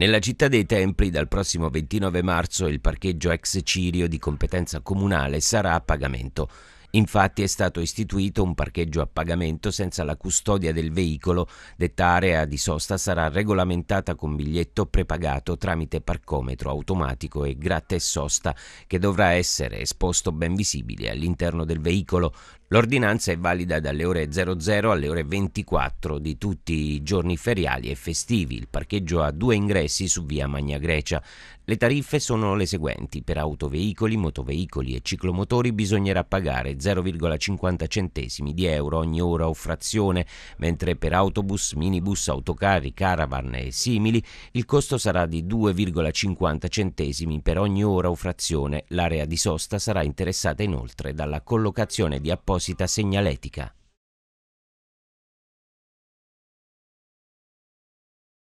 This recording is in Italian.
Nella città dei Templi dal prossimo 29 marzo il parcheggio ex Cirio di competenza comunale sarà a pagamento. Infatti è stato istituito un parcheggio a pagamento senza la custodia del veicolo. Detta area di sosta sarà regolamentata con biglietto prepagato tramite parcometro automatico e gratta e sosta che dovrà essere esposto ben visibile all'interno del veicolo. L'ordinanza è valida dalle ore 00 alle ore 24 di tutti i giorni feriali e festivi. Il parcheggio ha due ingressi su via Magna Grecia. Le tariffe sono le seguenti. Per autoveicoli, motoveicoli e ciclomotori bisognerà pagare 0,50 centesimi di euro ogni ora o frazione, mentre per autobus, minibus, autocarri, caravan e simili il costo sarà di 2,50 centesimi per ogni ora o frazione. L'area di sosta sarà interessata inoltre dalla collocazione di apposita segnaletica.